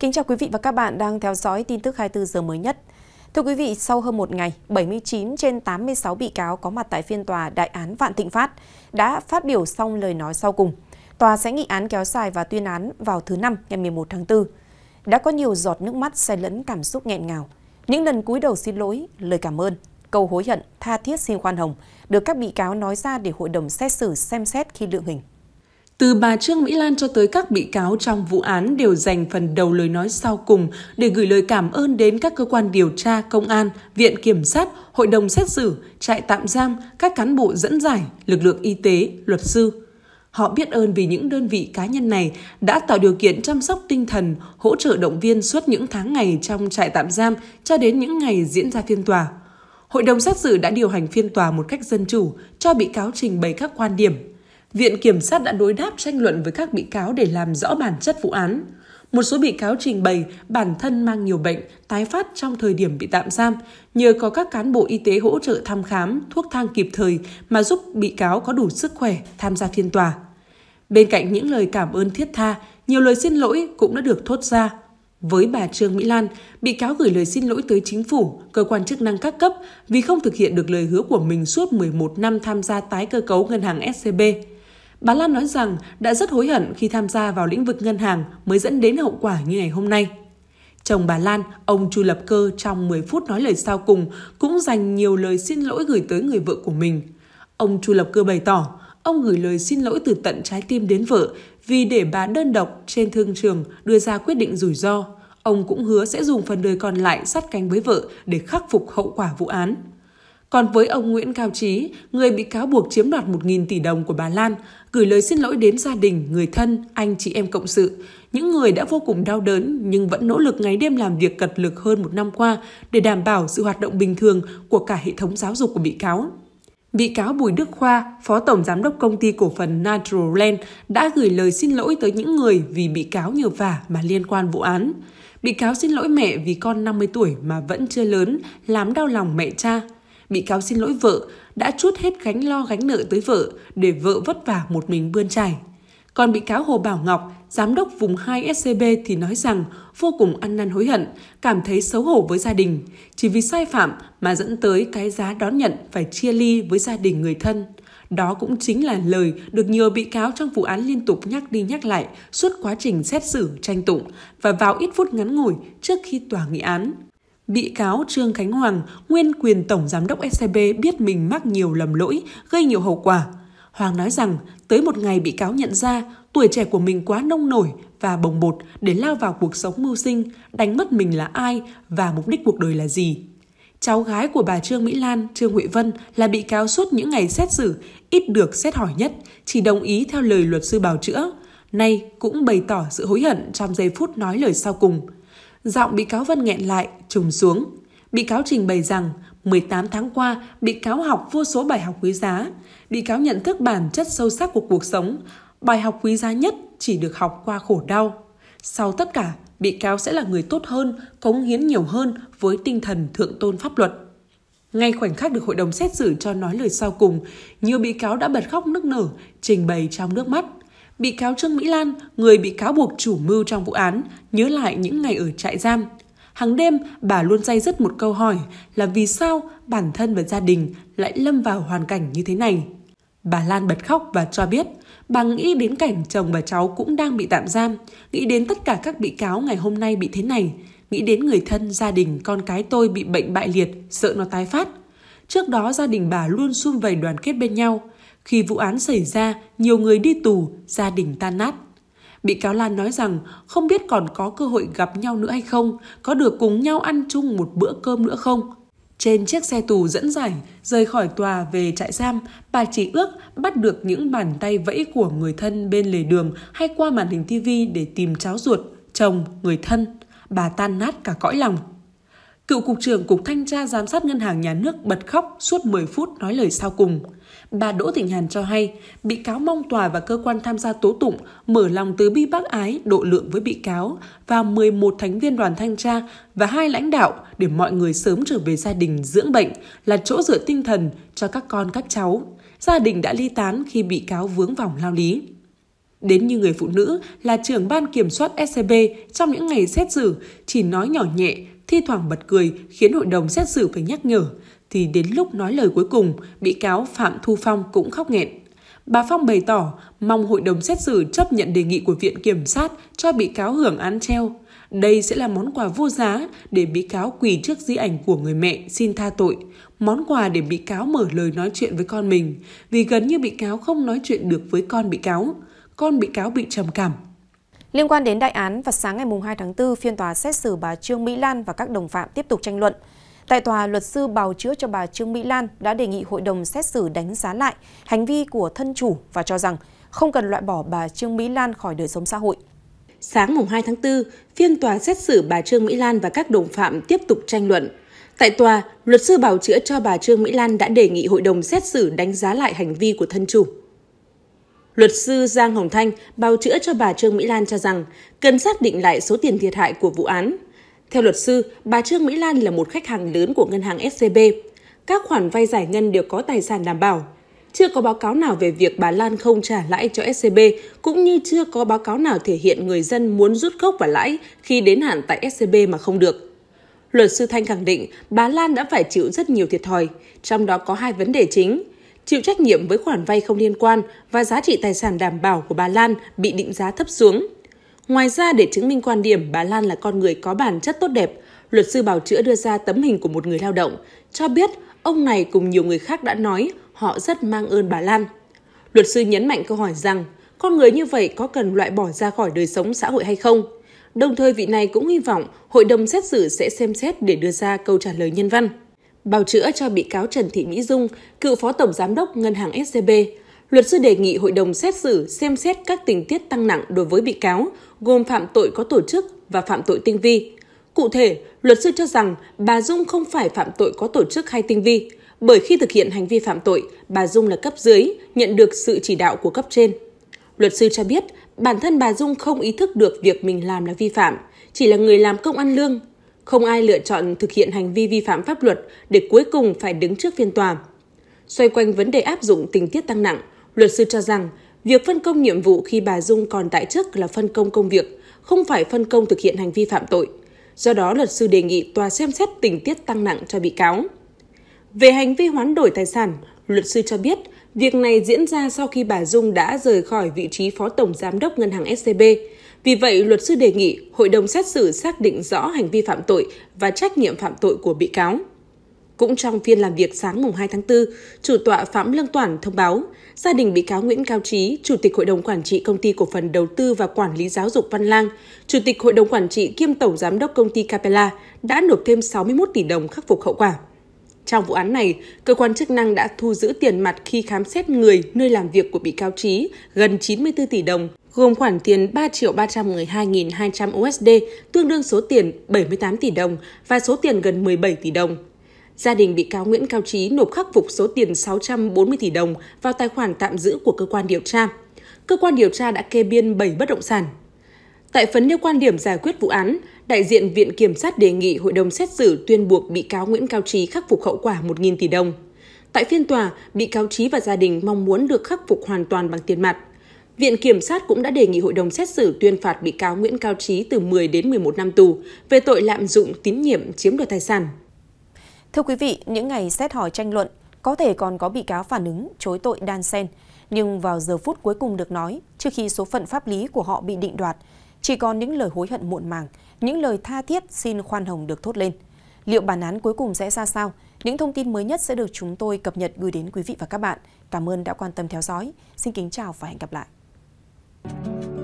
Kính chào quý vị và các bạn đang theo dõi tin tức 24 giờ mới nhất. Thưa quý vị, sau hơn một ngày, 79 trên 86 bị cáo có mặt tại phiên tòa đại án Vạn Thịnh Phát đã phát biểu xong lời nói sau cùng. Tòa sẽ nghị án kéo dài và tuyên án vào thứ Năm ngày 11 tháng 4. Đã có nhiều giọt nước mắt xen lẫn cảm xúc nghẹn ngào. Những lần cúi đầu xin lỗi, lời cảm ơn, câu hối hận, tha thiết xin khoan hồng được các bị cáo nói ra để hội đồng xét xử xem xét khi lượng hình. Từ bà Trương Mỹ Lan cho tới các bị cáo trong vụ án đều dành phần đầu lời nói sau cùng để gửi lời cảm ơn đến các cơ quan điều tra, công an, viện kiểm sát, hội đồng xét xử, trại tạm giam, các cán bộ dẫn giải, lực lượng y tế, luật sư. Họ biết ơn vì những đơn vị cá nhân này đã tạo điều kiện chăm sóc tinh thần, hỗ trợ động viên suốt những tháng ngày trong trại tạm giam cho đến những ngày diễn ra phiên tòa. Hội đồng xét xử đã điều hành phiên tòa một cách dân chủ, cho bị cáo trình bày các quan điểm, Viện Kiểm sát đã đối đáp tranh luận với các bị cáo để làm rõ bản chất vụ án. Một số bị cáo trình bày bản thân mang nhiều bệnh, tái phát trong thời điểm bị tạm giam, nhờ có các cán bộ y tế hỗ trợ thăm khám, thuốc thang kịp thời mà giúp bị cáo có đủ sức khỏe tham gia phiên tòa. Bên cạnh những lời cảm ơn thiết tha, nhiều lời xin lỗi cũng đã được thốt ra. Với bà Trương Mỹ Lan, bị cáo gửi lời xin lỗi tới chính phủ, cơ quan chức năng các cấp vì không thực hiện được lời hứa của mình suốt 11 năm tham gia tái cơ cấu ngân hàng SCB. Bà Lan nói rằng đã rất hối hận khi tham gia vào lĩnh vực ngân hàng mới dẫn đến hậu quả như ngày hôm nay. Chồng bà Lan, ông Chu Lập Cơ trong 10 phút nói lời sau cùng cũng dành nhiều lời xin lỗi gửi tới người vợ của mình. Ông Chu Lập Cơ bày tỏ, ông gửi lời xin lỗi từ tận trái tim đến vợ vì để bà đơn độc trên thương trường đưa ra quyết định rủi ro. Ông cũng hứa sẽ dùng phần đời còn lại sát cánh với vợ để khắc phục hậu quả vụ án. Còn với ông Nguyễn Cao Trí, người bị cáo buộc chiếm đoạt 1.000 tỷ đồng của bà Lan, gửi lời xin lỗi đến gia đình, người thân, anh chị em cộng sự, những người đã vô cùng đau đớn nhưng vẫn nỗ lực ngày đêm làm việc cật lực hơn một năm qua để đảm bảo sự hoạt động bình thường của cả hệ thống giáo dục của bị cáo. Bị cáo Bùi Đức Khoa, Phó Tổng Giám đốc Công ty Cổ phần Natural Land, đã gửi lời xin lỗi tới những người vì bị cáo nhờ vả mà liên quan vụ án. Bị cáo xin lỗi mẹ vì con 50 tuổi mà vẫn chưa lớn, làm đau lòng mẹ cha – bị cáo xin lỗi vợ, đã chút hết gánh lo gánh nợ tới vợ để vợ vất vả một mình bươn trải. Còn bị cáo Hồ Bảo Ngọc, giám đốc vùng 2 SCB thì nói rằng vô cùng ăn năn hối hận, cảm thấy xấu hổ với gia đình, chỉ vì sai phạm mà dẫn tới cái giá đón nhận phải chia ly với gia đình người thân. Đó cũng chính là lời được nhiều bị cáo trong vụ án liên tục nhắc đi nhắc lại suốt quá trình xét xử tranh tụng và vào ít phút ngắn ngủi trước khi tòa nghị án. Bị cáo Trương Khánh Hoàng, nguyên quyền tổng giám đốc SCB biết mình mắc nhiều lầm lỗi, gây nhiều hậu quả. Hoàng nói rằng, tới một ngày bị cáo nhận ra tuổi trẻ của mình quá nông nổi và bồng bột để lao vào cuộc sống mưu sinh, đánh mất mình là ai và mục đích cuộc đời là gì. Cháu gái của bà Trương Mỹ Lan, Trương Huệ Vân là bị cáo suốt những ngày xét xử, ít được xét hỏi nhất, chỉ đồng ý theo lời luật sư bào chữa. Nay cũng bày tỏ sự hối hận trong giây phút nói lời sau cùng – Giọng bị cáo Vân nghẹn lại, trùng xuống. Bị cáo trình bày rằng 18 tháng qua, bị cáo học vô số bài học quý giá. Bị cáo nhận thức bản chất sâu sắc của cuộc sống. Bài học quý giá nhất chỉ được học qua khổ đau. Sau tất cả, bị cáo sẽ là người tốt hơn, cống hiến nhiều hơn với tinh thần thượng tôn pháp luật. Ngay khoảnh khắc được hội đồng xét xử cho nói lời sau cùng, nhiều bị cáo đã bật khóc nức nở, trình bày trong nước mắt. Bị cáo Trương Mỹ Lan, người bị cáo buộc chủ mưu trong vụ án, nhớ lại những ngày ở trại giam. Hàng đêm, bà luôn day dứt một câu hỏi là vì sao bản thân và gia đình lại lâm vào hoàn cảnh như thế này. Bà Lan bật khóc và cho biết, bà nghĩ đến cảnh chồng và cháu cũng đang bị tạm giam, nghĩ đến tất cả các bị cáo ngày hôm nay bị thế này, nghĩ đến người thân, gia đình, con cái tôi bị bệnh bại liệt, sợ nó tái phát. Trước đó gia đình bà luôn xung vầy đoàn kết bên nhau, khi vụ án xảy ra, nhiều người đi tù, gia đình tan nát. Bị cáo Lan nói rằng không biết còn có cơ hội gặp nhau nữa hay không, có được cùng nhau ăn chung một bữa cơm nữa không. Trên chiếc xe tù dẫn giải, rời khỏi tòa về trại giam, bà chỉ ước bắt được những bàn tay vẫy của người thân bên lề đường hay qua màn hình tivi để tìm cháu ruột, chồng, người thân. Bà tan nát cả cõi lòng. Cựu Cục trưởng Cục Thanh tra Giám sát Ngân hàng Nhà nước bật khóc suốt 10 phút nói lời sau cùng. Bà Đỗ Thị Nhàn cho hay, bị cáo mong tòa và cơ quan tham gia tố tụng mở lòng từ bi bác ái độ lượng với bị cáo và 11 thành viên đoàn thanh tra và hai lãnh đạo để mọi người sớm trở về gia đình dưỡng bệnh là chỗ dựa tinh thần cho các con các cháu. Gia đình đã ly tán khi bị cáo vướng vòng lao lý. Đến như người phụ nữ là trưởng ban kiểm soát SCB e trong những ngày xét xử, chỉ nói nhỏ nhẹ thi thoảng bật cười khiến hội đồng xét xử phải nhắc nhở, thì đến lúc nói lời cuối cùng, bị cáo Phạm Thu Phong cũng khóc nghẹn. Bà Phong bày tỏ mong hội đồng xét xử chấp nhận đề nghị của Viện Kiểm sát cho bị cáo hưởng án treo. Đây sẽ là món quà vô giá để bị cáo quỳ trước di ảnh của người mẹ xin tha tội. Món quà để bị cáo mở lời nói chuyện với con mình, vì gần như bị cáo không nói chuyện được với con bị cáo. Con bị cáo bị trầm cảm, Liên quan đến đại án, vào sáng ngày 2 tháng 4, phiên tòa xét xử bà Trương Mỹ Lan và các đồng phạm tiếp tục tranh luận. Tại tòa, luật sư bào chữa cho bà Trương Mỹ Lan đã đề nghị hội đồng xét xử đánh giá lại hành vi của thân chủ và cho rằng không cần loại bỏ bà Trương Mỹ Lan khỏi đời sống xã hội. Sáng mùng 2 tháng 4, phiên tòa xét xử bà Trương Mỹ Lan và các đồng phạm tiếp tục tranh luận. Tại tòa, luật sư bào chữa cho bà Trương Mỹ Lan đã đề nghị hội đồng xét xử đánh giá lại hành vi của thân chủ. Luật sư Giang Hồng Thanh bào chữa cho bà Trương Mỹ Lan cho rằng cần xác định lại số tiền thiệt hại của vụ án. Theo luật sư, bà Trương Mỹ Lan là một khách hàng lớn của ngân hàng SCB. Các khoản vay giải ngân đều có tài sản đảm bảo. Chưa có báo cáo nào về việc bà Lan không trả lãi cho SCB, cũng như chưa có báo cáo nào thể hiện người dân muốn rút gốc và lãi khi đến hạn tại SCB mà không được. Luật sư Thanh khẳng định bà Lan đã phải chịu rất nhiều thiệt thòi, trong đó có hai vấn đề chính – chịu trách nhiệm với khoản vay không liên quan và giá trị tài sản đảm bảo của bà Lan bị định giá thấp xuống. Ngoài ra, để chứng minh quan điểm bà Lan là con người có bản chất tốt đẹp, luật sư bảo chữa đưa ra tấm hình của một người lao động, cho biết ông này cùng nhiều người khác đã nói họ rất mang ơn bà Lan. Luật sư nhấn mạnh câu hỏi rằng, con người như vậy có cần loại bỏ ra khỏi đời sống xã hội hay không? Đồng thời vị này cũng hy vọng hội đồng xét xử sẽ xem xét để đưa ra câu trả lời nhân văn bào chữa cho bị cáo Trần Thị Mỹ Dung, cựu phó tổng giám đốc ngân hàng SCB. Luật sư đề nghị hội đồng xét xử xem xét các tình tiết tăng nặng đối với bị cáo, gồm phạm tội có tổ chức và phạm tội tinh vi. Cụ thể, luật sư cho rằng bà Dung không phải phạm tội có tổ chức hay tinh vi, bởi khi thực hiện hành vi phạm tội, bà Dung là cấp dưới, nhận được sự chỉ đạo của cấp trên. Luật sư cho biết, bản thân bà Dung không ý thức được việc mình làm là vi phạm, chỉ là người làm công ăn lương không ai lựa chọn thực hiện hành vi vi phạm pháp luật để cuối cùng phải đứng trước phiên tòa. Xoay quanh vấn đề áp dụng tình tiết tăng nặng, luật sư cho rằng việc phân công nhiệm vụ khi bà Dung còn tại chức là phân công công việc, không phải phân công thực hiện hành vi phạm tội. Do đó, luật sư đề nghị tòa xem xét tình tiết tăng nặng cho bị cáo. Về hành vi hoán đổi tài sản, luật sư cho biết việc này diễn ra sau khi bà Dung đã rời khỏi vị trí phó tổng giám đốc ngân hàng SCB, vì vậy, luật sư đề nghị hội đồng xét xử xác định rõ hành vi phạm tội và trách nhiệm phạm tội của bị cáo. Cũng trong phiên làm việc sáng mùng 2 tháng 4, chủ tọa Phạm Lương Toản thông báo, gia đình bị cáo Nguyễn Cao Trí, chủ tịch hội đồng quản trị công ty cổ phần đầu tư và quản lý giáo dục Văn Lang, chủ tịch hội đồng quản trị kiêm tổng giám đốc công ty Capella đã nộp thêm 61 tỷ đồng khắc phục hậu quả. Trong vụ án này, cơ quan chức năng đã thu giữ tiền mặt khi khám xét người nơi làm việc của bị cáo Trí gần 94 tỷ đồng gồm khoản tiền 3 triệu 312.200 USD, tương đương số tiền 78 tỷ đồng và số tiền gần 17 tỷ đồng. Gia đình bị cáo Nguyễn Cao Trí nộp khắc phục số tiền 640 tỷ đồng vào tài khoản tạm giữ của cơ quan điều tra. Cơ quan điều tra đã kê biên 7 bất động sản. Tại phần nêu quan điểm giải quyết vụ án, đại diện Viện Kiểm sát đề nghị hội đồng xét xử tuyên buộc bị cáo Nguyễn Cao Trí khắc phục hậu quả 1.000 tỷ đồng. Tại phiên tòa, bị cáo Trí và gia đình mong muốn được khắc phục hoàn toàn bằng tiền mặt. Viện Kiểm sát cũng đã đề nghị hội đồng xét xử tuyên phạt bị cáo Nguyễn Cao Trí từ 10 đến 11 năm tù về tội lạm dụng tín nhiệm chiếm đoạt tài sản. Thưa quý vị, những ngày xét hỏi tranh luận, có thể còn có bị cáo phản ứng chối tội đan sen, nhưng vào giờ phút cuối cùng được nói, trước khi số phận pháp lý của họ bị định đoạt, chỉ còn những lời hối hận muộn màng, những lời tha thiết xin khoan hồng được thốt lên. Liệu bản án cuối cùng sẽ ra sao? Những thông tin mới nhất sẽ được chúng tôi cập nhật gửi đến quý vị và các bạn. Cảm ơn đã quan tâm theo dõi. Xin kính chào và hẹn gặp lại. Bye.